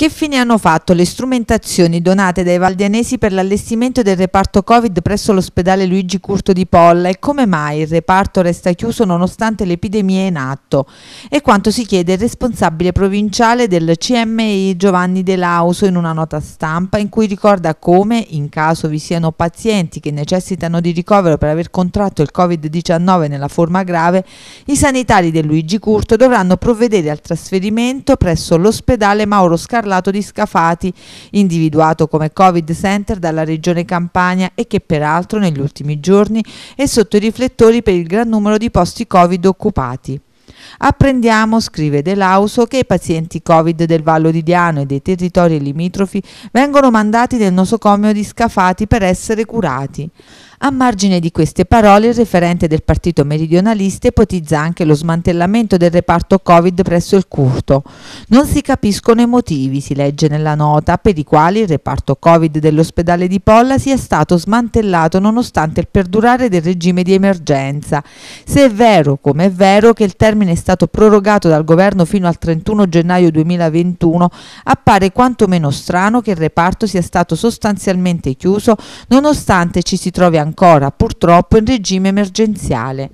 Che fine hanno fatto le strumentazioni donate dai valdianesi per l'allestimento del reparto Covid presso l'ospedale Luigi Curto di Polla e come mai il reparto resta chiuso nonostante l'epidemia in atto? E quanto si chiede il responsabile provinciale del CMI Giovanni De Lauso in una nota stampa in cui ricorda come, in caso vi siano pazienti che necessitano di ricovero per aver contratto il Covid-19 nella forma grave, i sanitari del Luigi Curto dovranno provvedere al trasferimento presso l'ospedale Mauro Scarlatti parlato di Scafati, individuato come Covid Center dalla Regione Campania e che peraltro negli ultimi giorni è sotto i riflettori per il gran numero di posti Covid occupati. Apprendiamo, scrive De Lauso, che i pazienti Covid del Vallo di Diano e dei territori limitrofi vengono mandati nel nosocomio di Scafati per essere curati. A margine di queste parole il referente del partito meridionalista ipotizza anche lo smantellamento del reparto Covid presso il Curto. Non si capiscono i motivi, si legge nella nota, per i quali il reparto Covid dell'ospedale di Polla sia stato smantellato nonostante il perdurare del regime di emergenza. Se è vero, come è vero, che il termine è stato prorogato dal governo fino al 31 gennaio 2021, appare quantomeno strano che il reparto sia stato sostanzialmente chiuso nonostante ci si trovi ancora ancora, purtroppo, in regime emergenziale.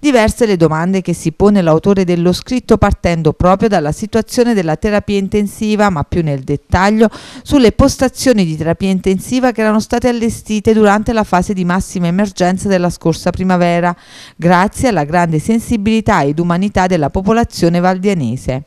Diverse le domande che si pone l'autore dello scritto partendo proprio dalla situazione della terapia intensiva, ma più nel dettaglio sulle postazioni di terapia intensiva che erano state allestite durante la fase di massima emergenza della scorsa primavera, grazie alla grande sensibilità ed umanità della popolazione valdianese.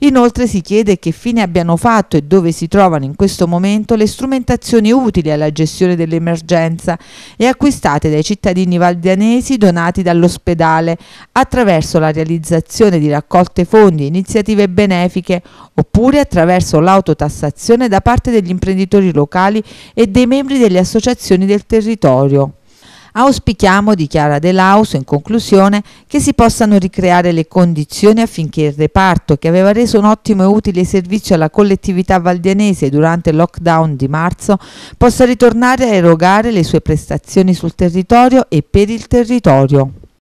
Inoltre si chiede che fine abbiano fatto e dove si trovano in questo momento le strumentazioni utili alla gestione dell'emergenza e acquistate dai cittadini valdianesi donati dall'ospedale attraverso la realizzazione di raccolte fondi e iniziative benefiche oppure attraverso l'autotassazione da parte degli imprenditori locali e dei membri delle associazioni del territorio. Auspichiamo, dichiara De in conclusione, che si possano ricreare le condizioni affinché il reparto, che aveva reso un ottimo e utile servizio alla collettività valdianese durante il lockdown di marzo, possa ritornare a erogare le sue prestazioni sul territorio e per il territorio.